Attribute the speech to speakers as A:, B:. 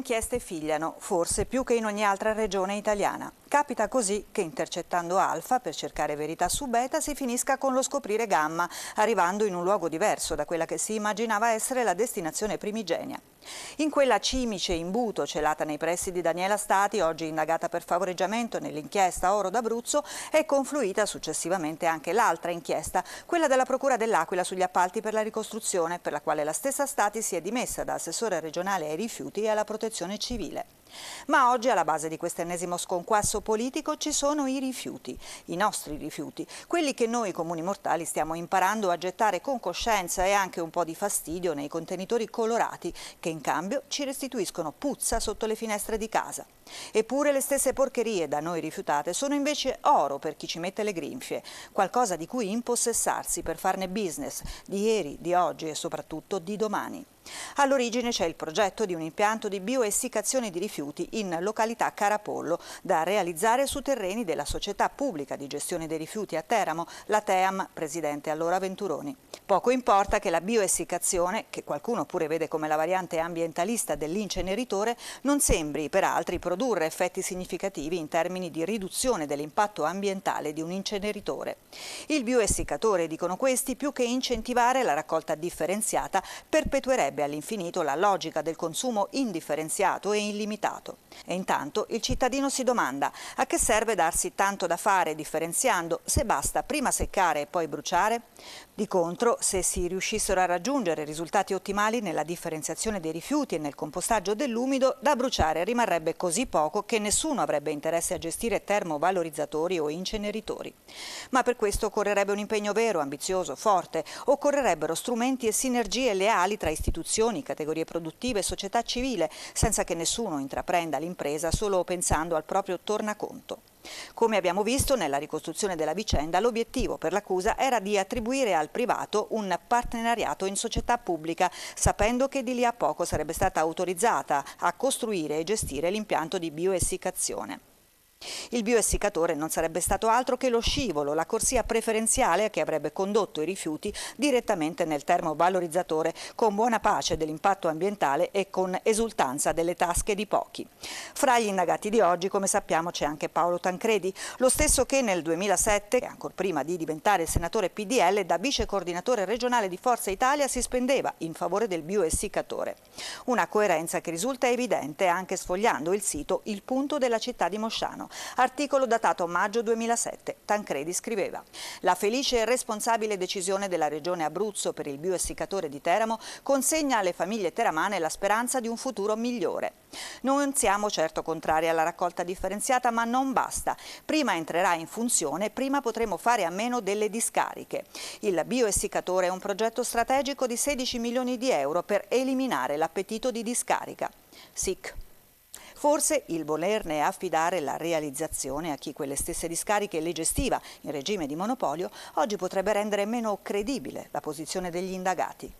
A: inchieste figliano, forse più che in ogni altra regione italiana. Capita così che intercettando Alfa per cercare verità su Beta si finisca con lo scoprire Gamma, arrivando in un luogo diverso da quella che si immaginava essere la destinazione primigenia. In quella cimice in Buto, celata nei pressi di Daniela Stati, oggi indagata per favoreggiamento nell'inchiesta Oro d'Abruzzo, è confluita successivamente anche l'altra inchiesta, quella della Procura dell'Aquila sugli appalti per la ricostruzione, per la quale la stessa Stati si è dimessa da assessore regionale ai rifiuti e alla protezione civile. Ma oggi alla base di quest'ennesimo sconquasso politico ci sono i rifiuti, i nostri rifiuti, quelli che noi comuni mortali stiamo imparando a gettare con coscienza e anche un po' di fastidio nei contenitori colorati che in cambio ci restituiscono puzza sotto le finestre di casa. Eppure le stesse porcherie da noi rifiutate sono invece oro per chi ci mette le grinfie, qualcosa di cui impossessarsi per farne business di ieri, di oggi e soprattutto di domani. All'origine c'è il progetto di un impianto di bioessiccazione di rifiuti in località Carapollo, da realizzare su terreni della società pubblica di gestione dei rifiuti a Teramo, la TEAM, presidente allora Venturoni. Poco importa che la bioessiccazione, che qualcuno pure vede come la variante ambientalista dell'inceneritore, non sembri per altri produrre effetti significativi in termini di riduzione dell'impatto ambientale di un inceneritore. Il bioessicatore, dicono questi, più che incentivare la raccolta differenziata, perpetuerebbe proseguirebbe all'infinito la logica del consumo indifferenziato e illimitato. E intanto il cittadino si domanda a che serve darsi tanto da fare differenziando se basta prima seccare e poi bruciare? Di contro, se si riuscissero a raggiungere risultati ottimali nella differenziazione dei rifiuti e nel compostaggio dell'umido, da bruciare rimarrebbe così poco che nessuno avrebbe interesse a gestire termovalorizzatori o inceneritori. Ma per questo occorrerebbe un impegno vero, ambizioso, forte, occorrerebbero strumenti e sinergie leali tra istituzioni istituzioni, categorie produttive, società civile, senza che nessuno intraprenda l'impresa solo pensando al proprio tornaconto. Come abbiamo visto nella ricostruzione della vicenda, l'obiettivo per l'accusa era di attribuire al privato un partenariato in società pubblica, sapendo che di lì a poco sarebbe stata autorizzata a costruire e gestire l'impianto di bioessiccazione. Il bioessicatore non sarebbe stato altro che lo scivolo, la corsia preferenziale che avrebbe condotto i rifiuti direttamente nel termovalorizzatore con buona pace dell'impatto ambientale e con esultanza delle tasche di pochi. Fra gli indagati di oggi, come sappiamo, c'è anche Paolo Tancredi, lo stesso che nel 2007, ancora prima di diventare senatore PDL, da vice coordinatore regionale di Forza Italia si spendeva in favore del bioessicatore. Una coerenza che risulta evidente anche sfogliando il sito Il punto della città di Mosciano. Articolo datato maggio 2007. Tancredi scriveva La felice e responsabile decisione della Regione Abruzzo per il bioessicatore di Teramo consegna alle famiglie teramane la speranza di un futuro migliore. Non siamo certo contrari alla raccolta differenziata, ma non basta. Prima entrerà in funzione, prima potremo fare a meno delle discariche. Il bioessicatore è un progetto strategico di 16 milioni di euro per eliminare l'appetito di discarica. SIC. Forse il volerne affidare la realizzazione a chi quelle stesse discariche le gestiva in regime di monopolio oggi potrebbe rendere meno credibile la posizione degli indagati.